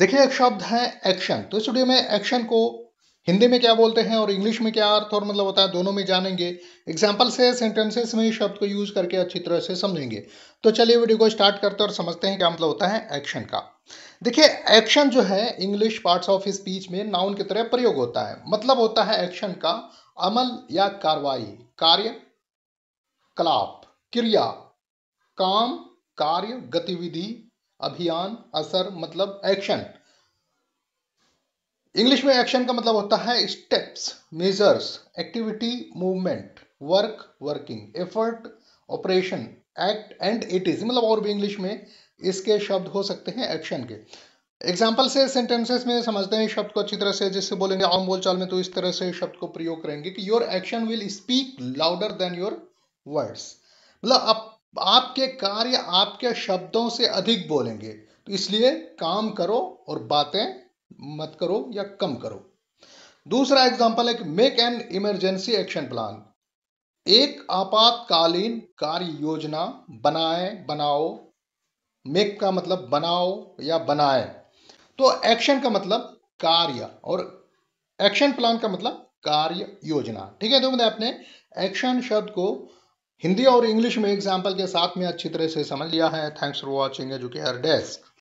देखिए एक शब्द है एक्शन तो स्टूडियो में एक्शन को हिंदी में क्या बोलते हैं और इंग्लिश में क्या अर्थ और मतलब होता है दोनों में जानेंगे एग्जाम्पल से सेंटेंसेस में शब्द को यूज करके अच्छी तरह से समझेंगे तो चलिए वीडियो को स्टार्ट करते हैं और समझते हैं क्या मतलब होता है एक्शन का देखिए एक्शन जो है इंग्लिश पार्ट्स ऑफ स्पीच में नाउन की तरह प्रयोग होता है मतलब होता है एक्शन का अमल या कार्रवाई कार्य कलाप क्रिया काम कार्य गतिविधि अभियान असर मतलब एक्शन इंग्लिश में एक्शन का मतलब होता है steps measures activity movement work working effort operation act and it is मतलब और भी इंग्लिश में इसके शब्द हो सकते हैं एक्शन के एग्जाम्पल से सेंटेंसेस में समझते हैं शब्द को अच्छी तरह से जिससे बोलेंगे आम बोलचाल में तो इस तरह से शब्द को प्रयोग करेंगे कि your action will speak louder than your words मतलब आप आपके कार्य आपके शब्दों से अधिक बोलेंगे तो इसलिए काम करो और बातें मत करो या कम करो दूसरा एग्जाम्पल है कि make an emergency action plan एक आपातकालीन कार्य योजना बनाए बनाओ मेक का मतलब बनाओ या बनाए तो एक्शन का मतलब कार्य और एक्शन प्लान का मतलब कार्य योजना ठीक है तो मैंने आपने एक्शन शब्द को हिंदी और इंग्लिश में एग्जाम्पल के साथ में अच्छी तरह से समझ लिया है thanks for watching Educare desk